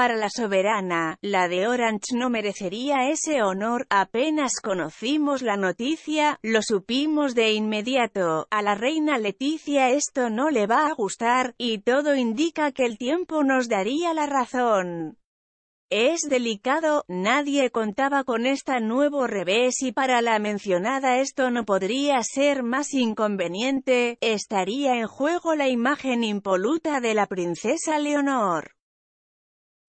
para la soberana, la de Orange no merecería ese honor, apenas conocimos la noticia, lo supimos de inmediato, a la reina Leticia esto no le va a gustar, y todo indica que el tiempo nos daría la razón. Es delicado, nadie contaba con este nuevo revés y para la mencionada esto no podría ser más inconveniente, estaría en juego la imagen impoluta de la princesa Leonor.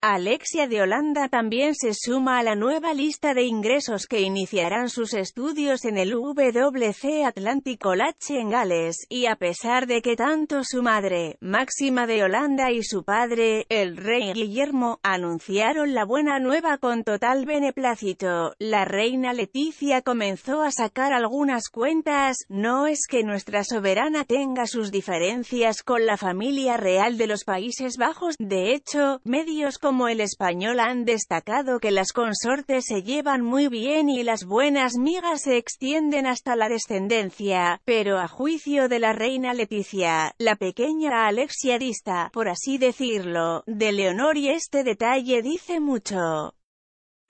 Alexia de Holanda también se suma a la nueva lista de ingresos que iniciarán sus estudios en el WC Atlántico Lache en Gales, y a pesar de que tanto su madre, Máxima de Holanda y su padre, el rey Guillermo, anunciaron la buena nueva con total beneplácito, la reina Leticia comenzó a sacar algunas cuentas, no es que nuestra soberana tenga sus diferencias con la familia real de los Países Bajos, de hecho, medios como como el español han destacado que las consortes se llevan muy bien y las buenas migas se extienden hasta la descendencia, pero a juicio de la reina Leticia, la pequeña Alexiadista, por así decirlo, de Leonor y este detalle dice mucho.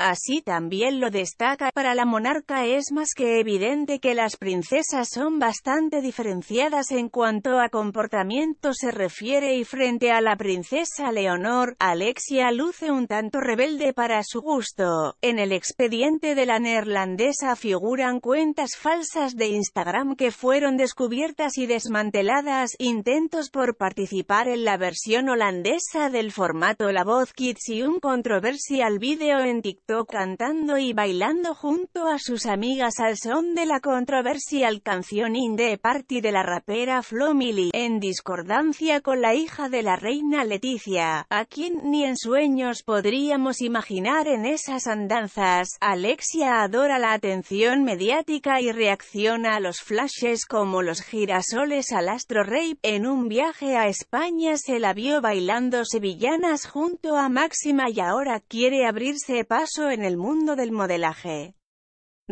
Así también lo destaca, para la monarca es más que evidente que las princesas son bastante diferenciadas en cuanto a comportamiento se refiere y frente a la princesa Leonor, Alexia luce un tanto rebelde para su gusto. En el expediente de la neerlandesa figuran cuentas falsas de Instagram que fueron descubiertas y desmanteladas, intentos por participar en la versión holandesa del formato La Voz Kids y un controversial vídeo en TikTok cantando y bailando junto a sus amigas al son de la controversial canción Indie Party de la rapera Flo en discordancia con la hija de la reina Leticia, a quien ni en sueños podríamos imaginar en esas andanzas. Alexia adora la atención mediática y reacciona a los flashes como los girasoles al astro rey. En un viaje a España se la vio bailando sevillanas junto a Máxima y ahora quiere abrirse paso en el mundo del modelaje.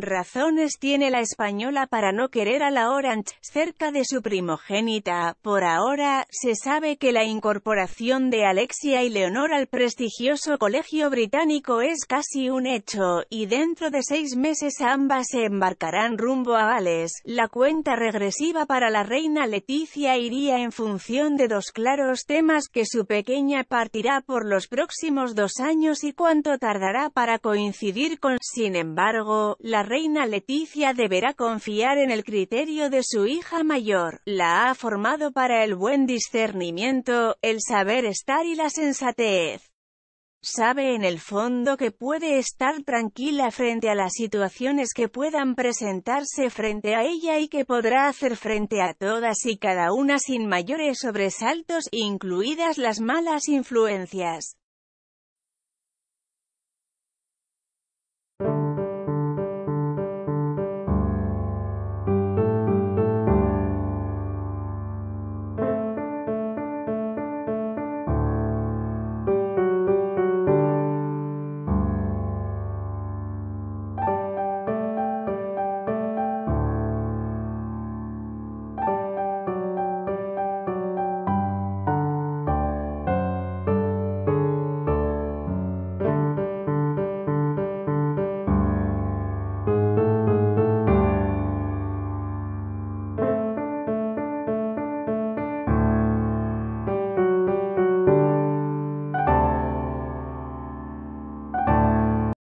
Razones tiene la española para no querer a la Orange, cerca de su primogénita. Por ahora, se sabe que la incorporación de Alexia y Leonor al prestigioso colegio británico es casi un hecho, y dentro de seis meses ambas se embarcarán rumbo a Gales. La cuenta regresiva para la reina Leticia iría en función de dos claros temas que su pequeña partirá por los próximos dos años y cuánto tardará para coincidir con. Sin embargo, la reina Leticia deberá confiar en el criterio de su hija mayor, la ha formado para el buen discernimiento, el saber estar y la sensatez. Sabe en el fondo que puede estar tranquila frente a las situaciones que puedan presentarse frente a ella y que podrá hacer frente a todas y cada una sin mayores sobresaltos, incluidas las malas influencias.